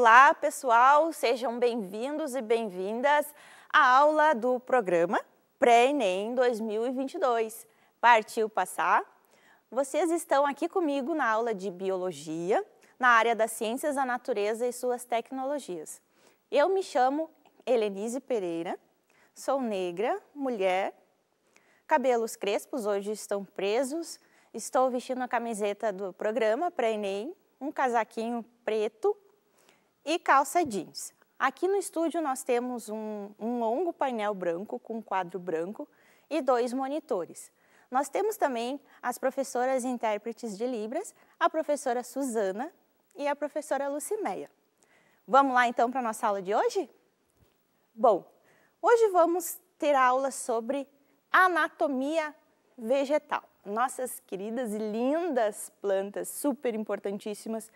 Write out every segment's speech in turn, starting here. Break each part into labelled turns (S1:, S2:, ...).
S1: Olá, pessoal, sejam bem-vindos e bem-vindas à aula do programa Pré-ENEM 2022. Partiu passar? Vocês estão aqui comigo na aula de Biologia, na área das Ciências da Natureza e suas tecnologias. Eu me chamo Helenise Pereira, sou negra, mulher, cabelos crespos, hoje estão presos, estou vestindo a camiseta do programa Pré-ENEM, um casaquinho preto e calça jeans. Aqui no estúdio nós temos um, um longo painel branco com quadro branco e dois monitores. Nós temos também as professoras intérpretes de Libras, a professora Suzana e a professora Lucimeia. Vamos lá então para a nossa aula de hoje? Bom, hoje vamos ter aula sobre anatomia vegetal. Nossas queridas e lindas plantas, super importantíssimas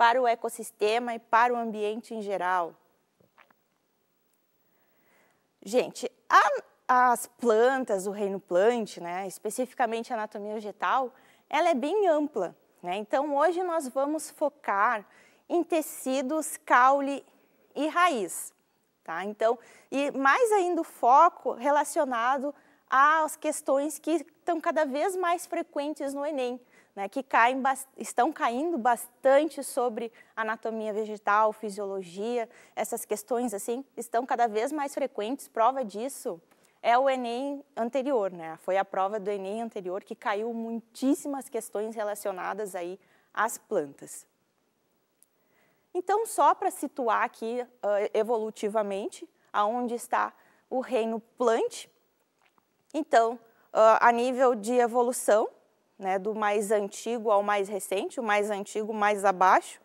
S1: para o ecossistema e para o ambiente em geral. Gente, a, as plantas, o reino plant, né, especificamente a anatomia vegetal, ela é bem ampla. Né? Então, hoje nós vamos focar em tecidos, caule e raiz. Tá? Então, e mais ainda o foco relacionado às questões que estão cada vez mais frequentes no Enem, né, que caem, estão caindo bastante sobre anatomia vegetal, fisiologia, essas questões assim estão cada vez mais frequentes. Prova disso é o Enem anterior, né? Foi a prova do Enem anterior que caiu muitíssimas questões relacionadas aí às plantas. Então, só para situar aqui uh, evolutivamente, aonde está o reino plant, então, uh, a nível de evolução, né, do mais antigo ao mais recente, o mais antigo mais abaixo,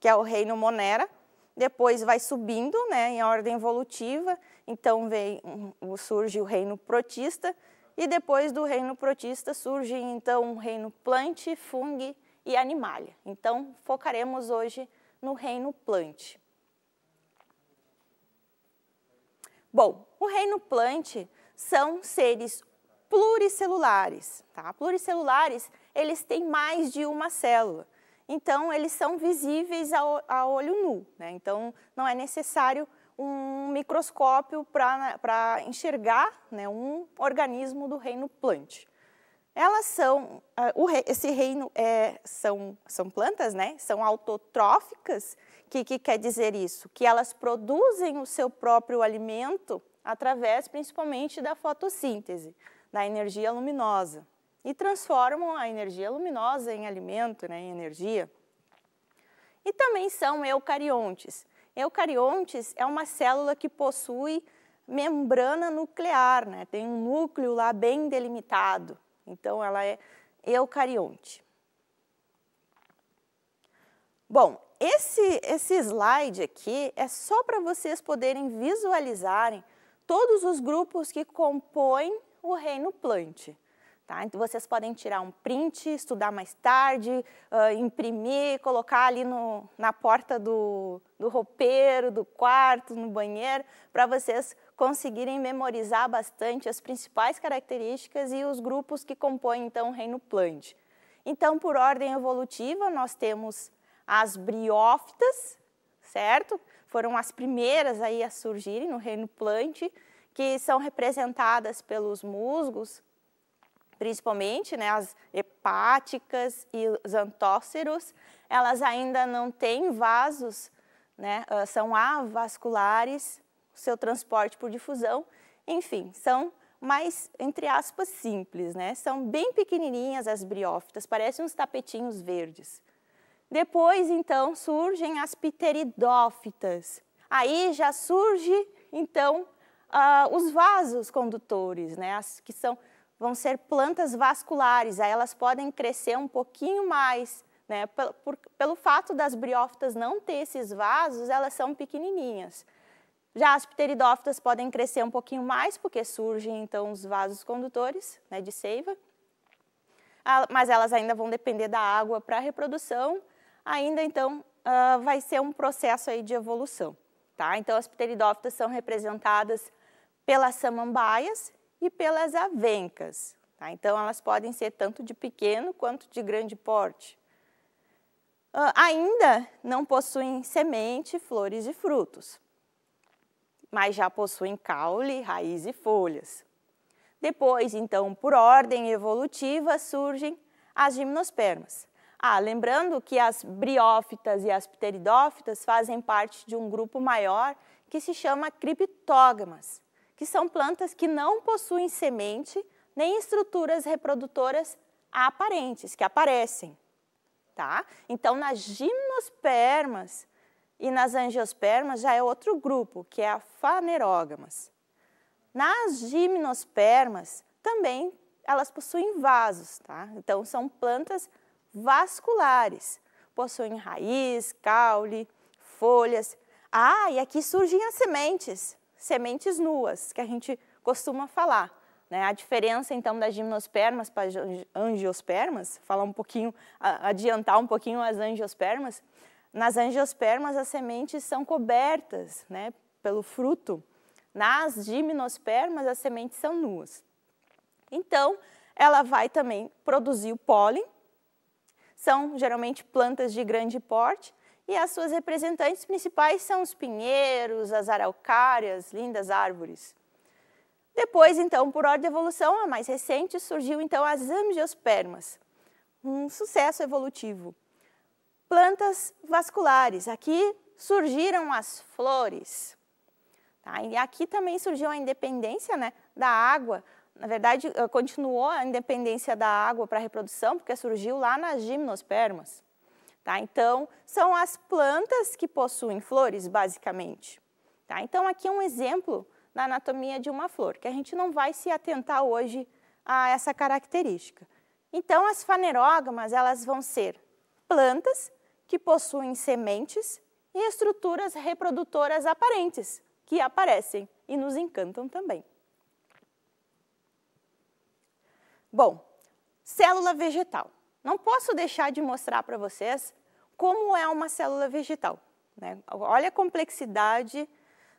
S1: que é o reino Monera. Depois vai subindo né, em ordem evolutiva, então vem, hum, surge o reino protista, e depois do reino protista surge então o reino plante, fungue e animalia. Então focaremos hoje no reino plante. Bom, o reino plante são seres pluricelulares. Tá? Pluricelulares, eles têm mais de uma célula. Então, eles são visíveis a, olho nu. Né? Então, não é necessário um microscópio para né, enxergar né, um organismo do reino plant. Elas são, uh, re, esse reino é, são, são plantas, né? são autotróficas. O que, que quer dizer isso? Que elas produzem o seu próprio alimento através, principalmente, da fotossíntese da energia luminosa e transformam a energia luminosa em alimento, né, em energia. E também são eucariontes. Eucariontes é uma célula que possui membrana nuclear, né, tem um núcleo lá bem delimitado. Então, ela é eucarionte. Bom, esse, esse slide aqui é só para vocês poderem visualizarem todos os grupos que compõem o reino plant. Tá? Então, vocês podem tirar um print, estudar mais tarde, uh, imprimir, colocar ali no, na porta do, do roupeiro, do quarto, no banheiro, para vocês conseguirem memorizar bastante as principais características e os grupos que compõem, então, o reino plant. Então, por ordem evolutiva, nós temos as briófitas, certo? Foram as primeiras aí a surgirem no reino plant, que são representadas pelos musgos, principalmente né, as hepáticas e os antóceros, elas ainda não têm vasos, né, ah, são avasculares, seu transporte por difusão, enfim, são mais, entre aspas, simples, né? São bem pequenininhas as briófitas, parecem uns tapetinhos verdes. Depois, então, surgem as pteridófitas. Aí já surge, então, uh, os vasos condutores, né? As que são, vão ser plantas vasculares, aí elas podem crescer um pouquinho mais, né? Pelo, por, pelo fato das briófitas não ter esses vasos, elas são pequenininhas. Já as pteridófitas podem crescer um pouquinho mais, porque surgem então os vasos condutores né, de seiva, ah, mas elas ainda vão depender da água para a reprodução, ainda então ah, vai ser um processo aí de evolução. Tá? Então as pteridófitas são representadas pelas samambaias e pelas avencas. Tá? Então, elas podem ser tanto de pequeno quanto de grande porte. Ah, ainda não possuem semente, flores e frutos, mas já possuem caule, raiz e folhas. Depois, então, por ordem evolutiva, surgem as gimnospermas. Ah, lembrando que as briófitas e as pteridófitas fazem parte de um grupo maior que se chama criptógamas que são plantas que não possuem semente nem estruturas reprodutoras aparentes, que aparecem. Tá? Então, nas gimnospermas e nas angiospermas já é outro grupo, que é a fanerógamas. Nas gimnospermas também elas possuem vasos, tá? Então, são plantas vasculares, possuem raiz, caule, folhas. Ah, e aqui surgem as sementes sementes nuas, que a gente costuma falar. Né? A diferença, então, das gimnospermas para as angiospermas, falar um pouquinho, adiantar um pouquinho as angiospermas, nas angiospermas as sementes são cobertas né, pelo fruto, nas gimnospermas as sementes são nuas. Então, ela vai também produzir o pólen, são geralmente plantas de grande porte, e as suas representantes principais são os pinheiros, as araucárias, lindas árvores. Depois, então, por ordem de evolução, a mais recente, surgiu então as angiospermas, um sucesso evolutivo. Plantas vasculares, aqui surgiram as flores. Tá? E aqui também surgiu a independência né, da água, na verdade, eh, continuou a independência da água para a reprodução, porque surgiu lá nas gimnospermas. Tá? Então, são as plantas que possuem flores, basicamente. Tá? Então, aqui é um exemplo na anatomia de uma flor, que a gente não vai se atentar hoje a essa característica. Então, as fanerógamas, elas vão ser plantas que possuem sementes e estruturas reprodutoras aparentes, que aparecem e nos encantam também. Bom, célula vegetal. Não posso deixar de mostrar para vocês como é uma célula vegetal. Né? Olha a complexidade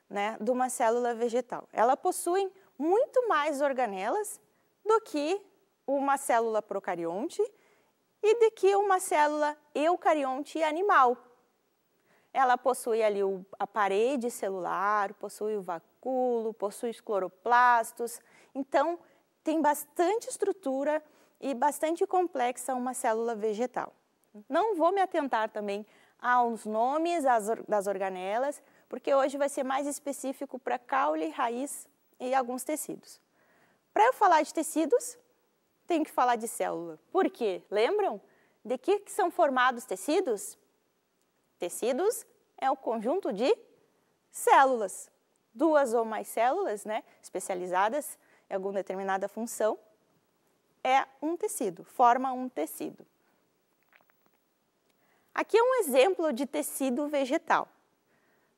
S1: né, de uma célula vegetal. Ela possui muito mais organelas do que uma célula procarionte e de que uma célula eucarionte animal. Ela possui ali a parede celular, possui o vacúolo, possui os cloroplastos. Então, tem bastante estrutura e bastante complexa uma célula vegetal. Não vou me atentar também aos nomes das organelas, porque hoje vai ser mais específico para caule, raiz e alguns tecidos. Para eu falar de tecidos, tenho que falar de célula. Por quê? Lembram? De que, que são formados tecidos? Tecidos é o conjunto de células. Duas ou mais células né, especializadas em alguma determinada função é um tecido, forma um tecido. Aqui é um exemplo de tecido vegetal.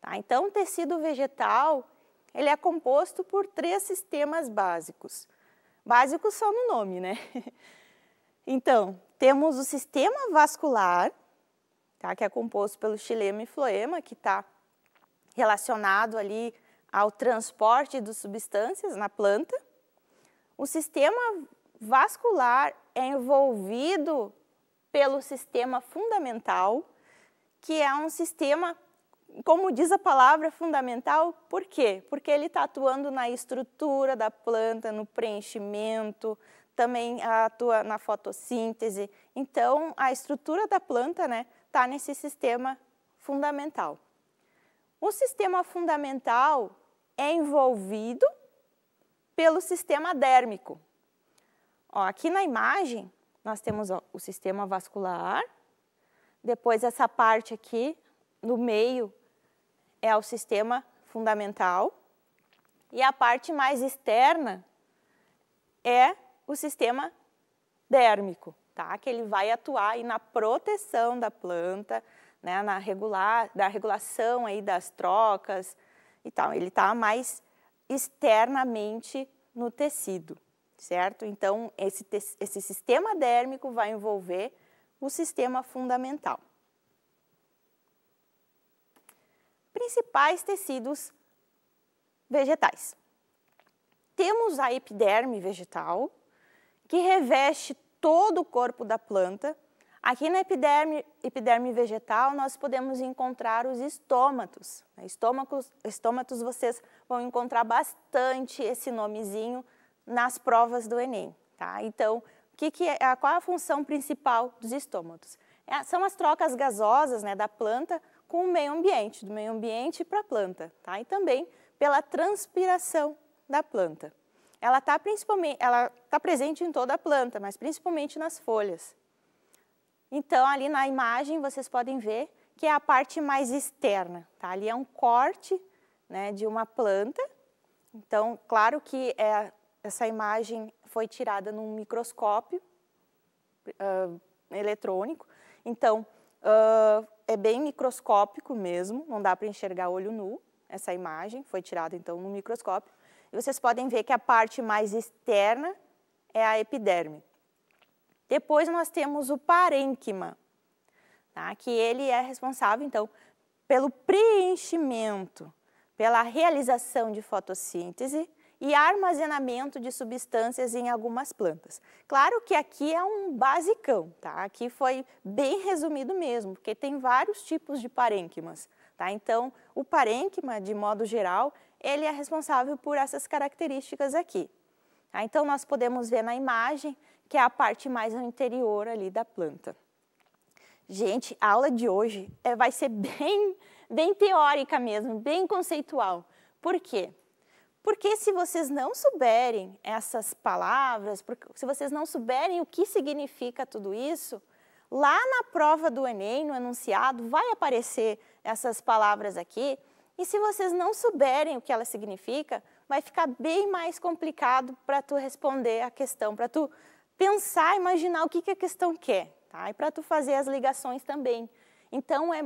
S1: Tá? Então, o tecido vegetal ele é composto por três sistemas básicos. Básicos só no nome, né? Então, temos o sistema vascular, tá? que é composto pelo xilema e floema, que está relacionado ali ao transporte de substâncias na planta. O sistema vascular é envolvido pelo sistema fundamental, que é um sistema, como diz a palavra fundamental, por quê? Porque ele está atuando na estrutura da planta, no preenchimento, também atua na fotossíntese. Então, a estrutura da planta está né, tá nesse sistema fundamental. O sistema fundamental é envolvido pelo sistema dérmico, Ó, aqui na imagem, nós temos ó, o sistema vascular, depois essa parte aqui, no meio, é o sistema fundamental, e a parte mais externa é o sistema dérmico, tá? que ele vai atuar aí na proteção da planta, né? na regular, da regulação aí das trocas e tal. Ele está mais externamente no tecido certo? Então, esse, esse sistema dérmico vai envolver o sistema fundamental. Principais tecidos vegetais. Temos a epiderme vegetal, que reveste todo o corpo da planta. Aqui na epiderme, epiderme vegetal, nós podemos encontrar os estômatos. estômatos, vocês vão encontrar bastante esse nomezinho nas provas do Enem. Tá? Então, que que é, qual é a função principal dos estômatos? É, são as trocas gasosas né, da planta com o meio ambiente, do meio ambiente para a planta, tá? e também pela transpiração da planta. Ela está tá presente em toda a planta, mas principalmente nas folhas. Então, ali na imagem, vocês podem ver que é a parte mais externa. Tá? Ali é um corte né, de uma planta. Então, claro que é, essa imagem foi tirada num microscópio uh, eletrônico, então uh, é bem microscópico mesmo, não dá para enxergar olho nu. Essa imagem foi tirada então no microscópio. E vocês podem ver que a parte mais externa é a epiderme. Depois nós temos o parênquima, tá? que ele é responsável então pelo preenchimento, pela realização de fotossíntese e armazenamento de substâncias em algumas plantas. Claro que aqui é um basicão, tá? Aqui foi bem resumido mesmo, porque tem vários tipos de parênquimas, tá? Então, o parênquima, de modo geral, ele é responsável por essas características aqui. Tá? Então, nós podemos ver na imagem que é a parte mais anterior ali da planta. Gente, a aula de hoje é, vai ser bem, bem teórica mesmo, bem conceitual. Por quê? Porque se vocês não souberem essas palavras, porque, se vocês não souberem o que significa tudo isso, lá na prova do Enem, no enunciado, vai aparecer essas palavras aqui. E se vocês não souberem o que ela significa, vai ficar bem mais complicado para tu responder a questão, para tu pensar, imaginar o que, que a questão quer, tá? E para tu fazer as ligações também. Então é,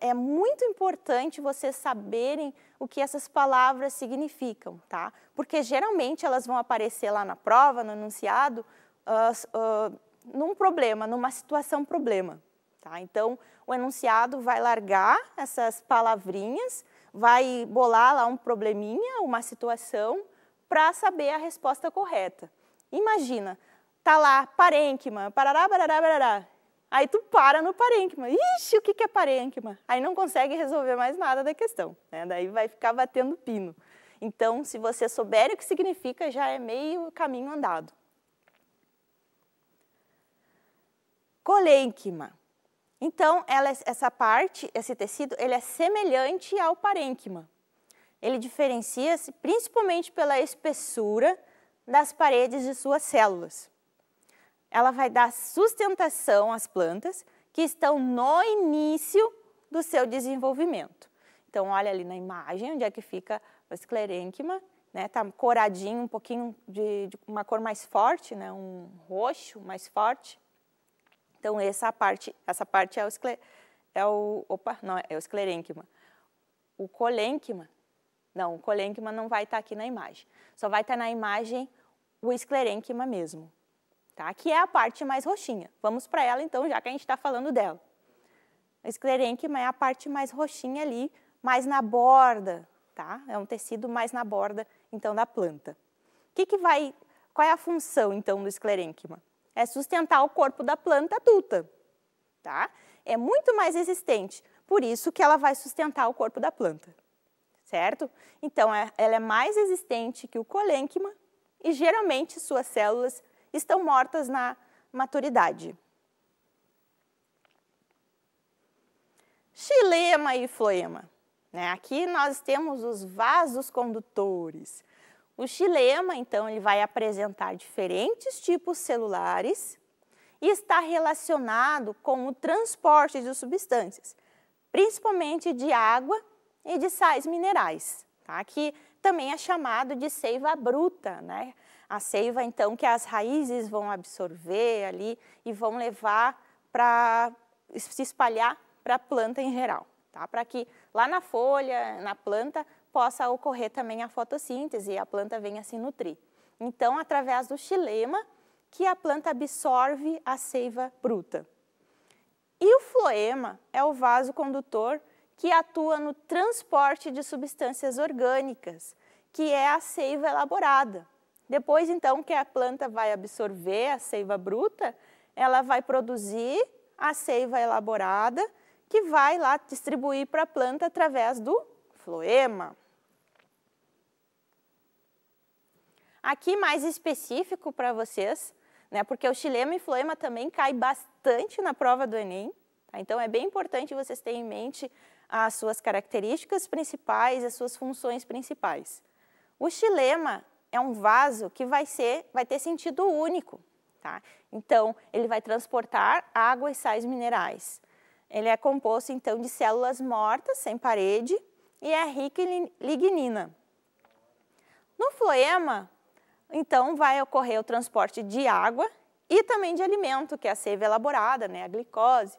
S1: é muito importante vocês saberem o que essas palavras significam, tá? Porque geralmente elas vão aparecer lá na prova, no enunciado, uh, uh, num problema, numa situação problema, tá? Então, o enunciado vai largar essas palavrinhas, vai bolar lá um probleminha, uma situação, para saber a resposta correta. Imagina, tá lá parênquima, parará, parará, parará. Aí tu para no parênquima. Ixi, o que é parênquima? Aí não consegue resolver mais nada da questão. Né? Daí vai ficar batendo pino. Então, se você souber o que significa, já é meio caminho andado. Colênquima. Então, ela, é, essa parte, esse tecido, ele é semelhante ao parênquima. Ele diferencia-se principalmente pela espessura das paredes de suas células ela vai dar sustentação às plantas que estão no início do seu desenvolvimento. Então, olha ali na imagem onde é que fica o esclerênquima, né? Tá coradinho, um pouquinho de, de uma cor mais forte, né? Um roxo mais forte. Então, essa parte, essa parte é o escler, é o, opa, não, é o esclerênquima. O colênquima, não, o colênquima não vai estar tá aqui na imagem. Só vai estar tá na imagem o esclerênquima mesmo tá? que é a parte mais roxinha. Vamos para ela, então, já que a gente está falando dela. A esclerênquima é a parte mais roxinha ali, mais na borda, tá? É um tecido mais na borda, então, da planta. Que que vai, qual é a função, então, do esclerênquima? É sustentar o corpo da planta adulta, tá? É muito mais resistente, por isso que ela vai sustentar o corpo da planta, certo? Então, é, ela é mais resistente que o colênquima e, geralmente, suas células estão mortas na maturidade. Xilema e floema. Né? Aqui nós temos os vasos condutores. O xilema, então, ele vai apresentar diferentes tipos celulares e está relacionado com o transporte de substâncias, principalmente de água e de sais minerais, tá? que também é chamado de seiva bruta, né? a seiva, então, que as raízes vão absorver ali e vão levar para se espalhar para a planta em geral, tá? Para que lá na folha, na planta, possa ocorrer também a fotossíntese e a planta venha se nutrir. Então, através do xilema, que a planta absorve a seiva bruta. E o floema é o vaso condutor que atua no transporte de substâncias orgânicas, que é a seiva elaborada. Depois, então, que a planta vai absorver a seiva bruta, ela vai produzir a seiva elaborada, que vai lá distribuir para a planta através do floema. Aqui mais específico para vocês, né, porque o xilema e floema também cai bastante na prova do Enem, tá? então é bem importante vocês terem em mente as suas características principais, as suas funções principais. O xilema é um vaso que vai, ser, vai ter sentido único. Tá? Então, ele vai transportar água e sais minerais. Ele é composto, então, de células mortas, sem parede, e é rico em lignina. No floema, então, vai ocorrer o transporte de água e também de alimento, que é a seiva elaborada, né, a glicose.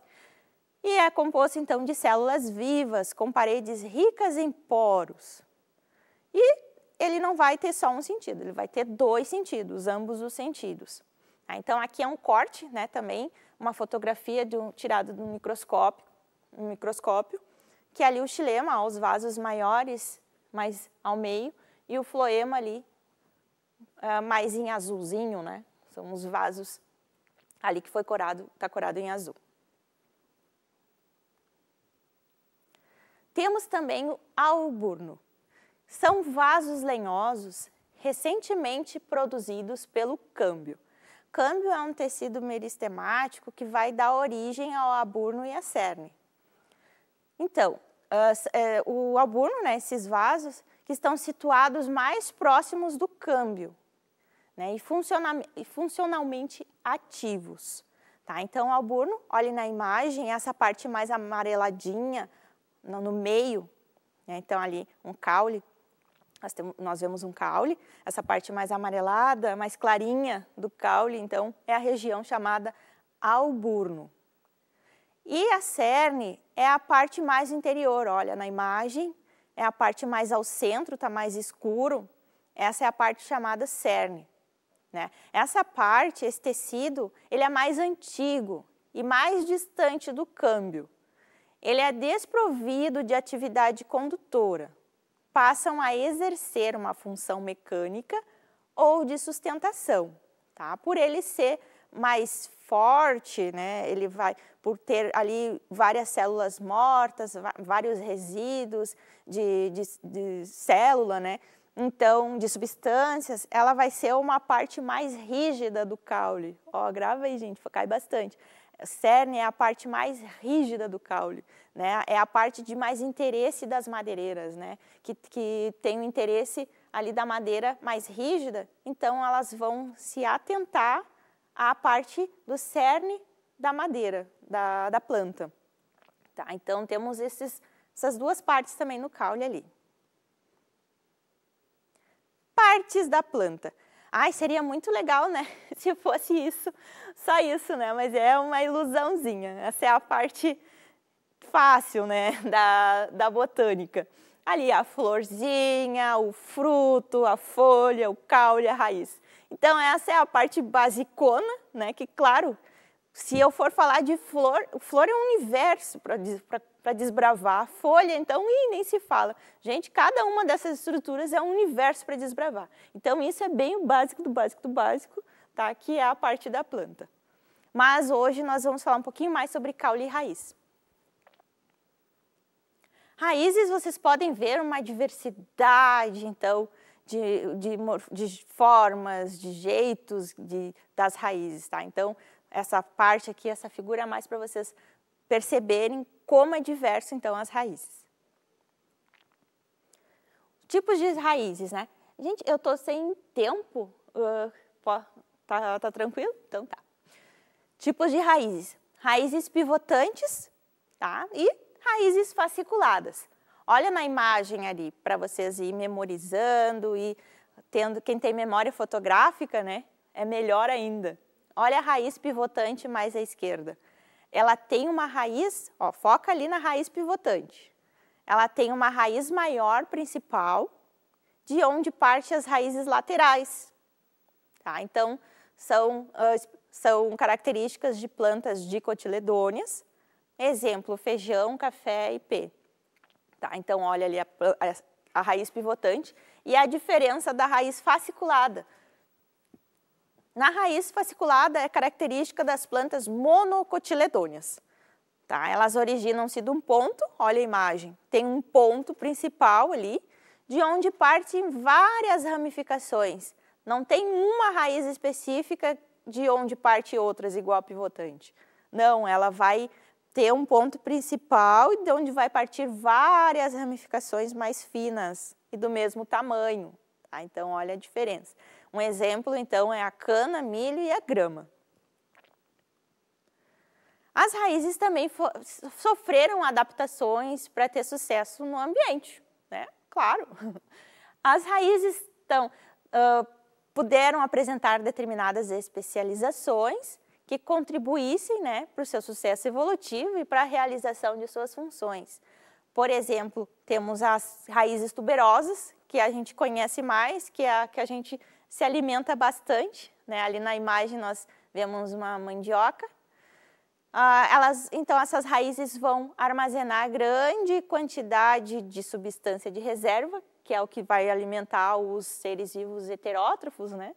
S1: E é composto, então, de células vivas, com paredes ricas em poros ele não vai ter só um sentido, ele vai ter dois sentidos, ambos os sentidos. Ah, então, aqui é um corte, né, também, uma fotografia de um, tirada do microscópio, um microscópio, que ali o xilema, os vasos maiores, mais ao meio, e o floema ali, ah, mais em azulzinho, né? São os vasos ali que foi corado, está corado em azul. Temos também o alburno, são vasos lenhosos recentemente produzidos pelo câmbio. Câmbio é um tecido meristemático que vai dar origem ao aburno e à cerne. Então, é, o aburno, né, esses vasos, que estão situados mais próximos do câmbio né, e, funcionalmente ativos. Tá? Então, o alburno, olhe na imagem, essa parte mais amareladinha no, no meio, né, então ali um caule, nós, temos, nós, vemos um caule, essa parte mais amarelada, mais clarinha do caule, então é a região chamada alburno. E a cerne é a parte mais interior, olha na imagem, é a parte mais ao centro, está mais escuro, essa é a parte chamada cerne. Né? Essa parte, esse tecido, ele é mais antigo e mais distante do câmbio. Ele é desprovido de atividade condutora passam a exercer uma função mecânica ou de sustentação, tá? Por ele ser mais forte, né? Ele vai por ter ali várias células mortas, vários resíduos de, de, de célula, né? Então, de substâncias, ela vai ser uma parte mais rígida do caule. Ó, grava aí, gente, cai bastante. Cerne é a parte mais rígida do caule. Né? É a parte de mais interesse das madeireiras, né? que, que tem o interesse ali da madeira mais rígida, então elas vão se atentar à parte do cerne da madeira, da, da planta. Tá? Então temos esses, essas duas partes também no caule ali. Partes da planta. Ai, seria muito legal, né? Se fosse isso, só isso, né? Mas é uma ilusãozinha. Essa é a parte fácil, né, da, da botânica. Ali a florzinha, o fruto, a folha, o caule, a raiz. Então essa é a parte basicona, né, que claro, se eu for falar de flor, flor é um universo para desbravar. Folha, então, e nem se fala. Gente, cada uma dessas estruturas é um universo para desbravar. Então, isso é bem o básico do básico do básico, tá? que é a parte da planta. Mas hoje nós vamos falar um pouquinho mais sobre caule e raiz. Raízes, vocês podem ver uma diversidade, então, de, de, de formas, de jeitos de, das raízes, tá? Então, essa parte aqui, essa figura é mais para vocês perceberem como é diverso, então, as raízes. Tipos de raízes, né? Gente, eu tô sem tempo, uh, tá, tá tranquilo? Então tá. Tipos de raízes. Raízes pivotantes, tá? E raízes fasciculadas. Olha na imagem ali para vocês ir memorizando e tendo quem tem memória fotográfica, né? É melhor ainda. Olha a raiz pivotante mais à esquerda. Ela tem uma raiz, ó, foca ali na raiz pivotante. Ela tem uma raiz maior principal, de onde parte as raízes laterais. Tá? Então, são, uh, são características de plantas dicotiledôneas, Exemplo, feijão, café e P. Tá, então, olha ali a, a, a raiz pivotante e a diferença da raiz fasciculada. Na raiz fasciculada é característica das plantas monocotiledôneas. Tá? Elas originam-se de um ponto, olha a imagem, tem um ponto principal ali, de onde partem várias ramificações. Não tem uma raiz específica de onde parte outras igual a pivotante. Não, ela vai ter um ponto principal e de onde vai partir várias ramificações mais finas e do mesmo tamanho. Tá? Então, olha a diferença. Um exemplo, então, é a cana, milho e a grama. As raízes também sofreram adaptações para ter sucesso no ambiente, né? Claro. As raízes então, uh, puderam apresentar determinadas especializações que contribuíssem né, para o seu sucesso evolutivo e para a realização de suas funções. Por exemplo, temos as raízes tuberosas, que a gente conhece mais, que é a que a gente se alimenta bastante. Né? Ali na imagem nós vemos uma mandioca. Ah, elas, então, essas raízes vão armazenar grande quantidade de substância de reserva, que é o que vai alimentar os seres vivos heterótrofos, né?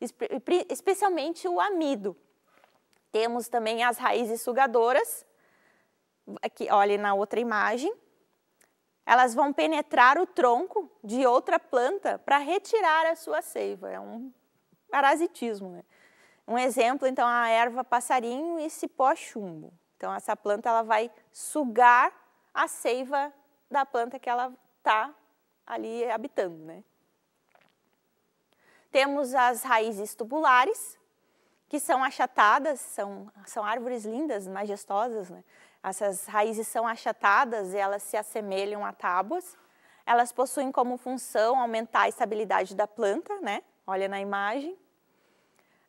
S1: Espe especialmente o amido, temos também as raízes sugadoras, aqui, olhem na outra imagem. Elas vão penetrar o tronco de outra planta para retirar a sua seiva. É um parasitismo. Né? Um exemplo, então, a erva passarinho e cipó chumbo. Então, essa planta ela vai sugar a seiva da planta que ela está ali habitando. Né? Temos as raízes tubulares, que são achatadas, são, são árvores lindas, majestosas, né? Essas raízes são achatadas e elas se assemelham a tábuas. Elas possuem como função aumentar a estabilidade da planta, né? Olha na imagem.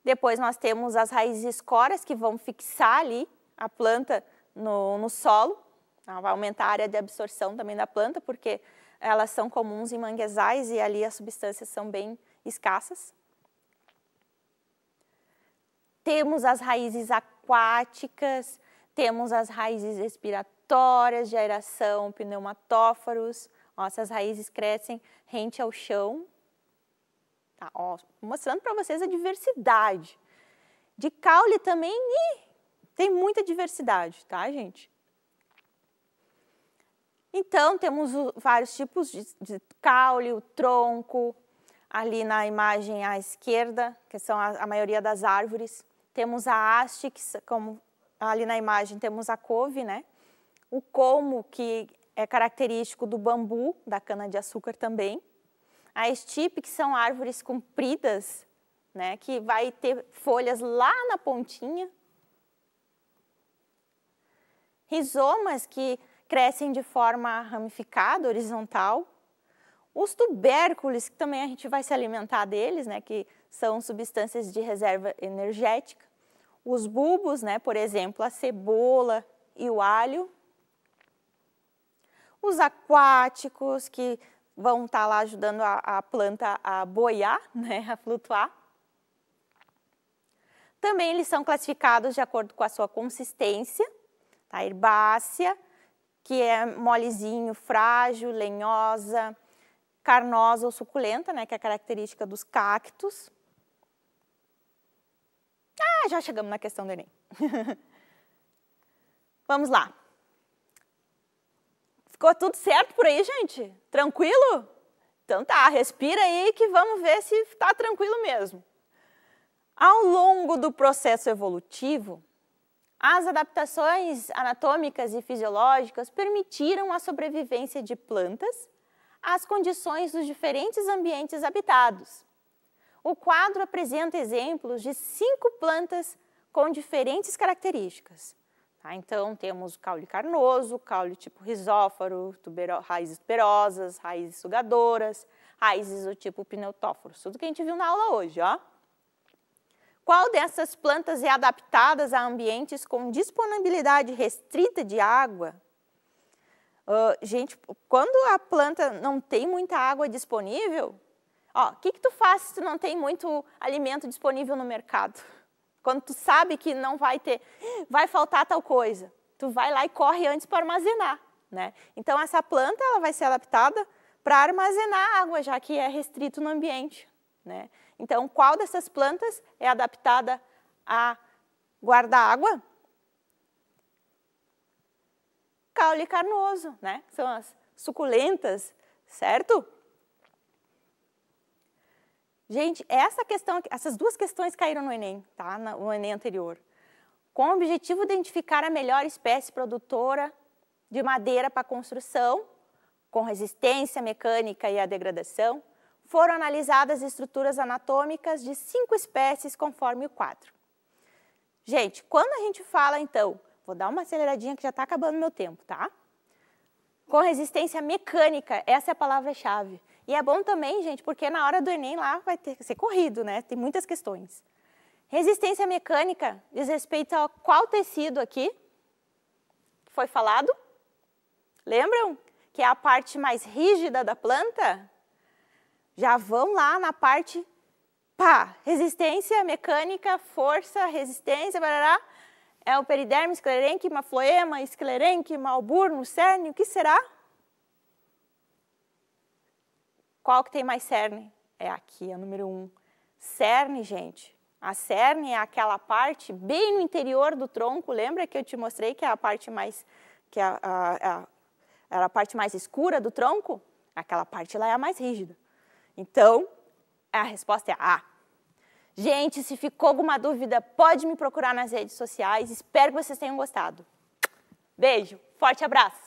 S1: Depois nós temos as raízes escoras que vão fixar ali a planta no, no solo. Ela tá? vai aumentar a área de absorção também da planta, porque elas são comuns em manguezais e ali as substâncias são bem escassas temos as raízes aquáticas, temos as raízes respiratórias, geração pneumatóforos. Ó, essas raízes crescem rente ao chão. Tá, ó, mostrando para vocês a diversidade. De caule também, tem muita diversidade, tá, gente? Então, temos vários tipos de, de caule, o tronco, ali na imagem à esquerda, que são a, a maioria das árvores. Temos a haste, que, como ali na imagem temos a couve, né? O colmo, que é característico do bambu, da cana-de-açúcar também. A estipe, que são árvores compridas, né? Que vai ter folhas lá na pontinha. Rizomas, que crescem de forma ramificada, horizontal. Os tubérculos, que também a gente vai se alimentar deles, né, que são substâncias de reserva energética. Os bulbos, né, por exemplo, a cebola e o alho. Os aquáticos, que vão estar tá lá ajudando a, a, planta a boiar, né, a flutuar. Também eles são classificados de acordo com a sua consistência, tá? herbácea, que é molezinho, frágil, lenhosa, carnosa ou suculenta, né, que é a característica dos cactos já chegamos na questão do Enem. Vamos lá. Ficou tudo certo por aí, gente? Tranquilo? Então tá, respira aí que vamos ver se está tranquilo mesmo. Ao longo do processo evolutivo, as adaptações anatômicas e fisiológicas permitiram a sobrevivência de plantas às condições dos diferentes ambientes habitados. O quadro apresenta exemplos de cinco plantas com diferentes características. Tá? Então, temos o caule carnoso, caule tipo risóforo, tubero, raízes tuberosas, raízes sugadoras, raízes do tipo pneutóforos, tudo que a gente viu na aula hoje. Ó. Qual dessas plantas é adaptada a ambientes com disponibilidade restrita de água? Uh, gente, quando a planta não tem muita água disponível, Ó, o que, que tu faz se tu não tem muito alimento disponível no mercado? Quando tu sabe que não vai ter, vai faltar tal coisa, tu vai lá e corre antes para armazenar, né? Então essa planta ela vai ser adaptada para armazenar água, já que é restrito no ambiente, né? Então qual dessas plantas é adaptada a guardar água? Caule carnoso, né? São as suculentas, certo? Gente, essa questão, essas duas questões caíram no Enem, tá? No Enem anterior. Com o objetivo de identificar a melhor espécie produtora de madeira para construção, com resistência mecânica e à degradação, foram analisadas estruturas anatômicas de cinco espécies conforme o quadro. Gente, quando a gente fala, então, vou dar uma aceleradinha que já está acabando meu tempo, tá? Com resistência mecânica, essa é a palavra-chave. E é bom também, gente, porque na hora do Enem lá vai ter que ser corrido, né? Tem muitas questões. Resistência mecânica diz respeito a qual tecido aqui? Foi falado? Lembram? Que é a parte mais rígida da planta? Já vão lá na parte pá, resistência mecânica, força, resistência, barará. É o periderme, esclerenquima, floema, esclerenquima, alburno, cerne, o que será? Qual que tem mais cerne? É aqui, a é número um. Cerne, gente. A cerne é aquela parte bem no interior do tronco. Lembra que eu te mostrei que é a parte mais que é a, a, a, era a parte mais escura do tronco? Aquela parte lá é a mais rígida. Então, a resposta é A. Gente, se ficou alguma dúvida, pode me procurar nas redes sociais. Espero que vocês tenham gostado. Beijo, forte abraço!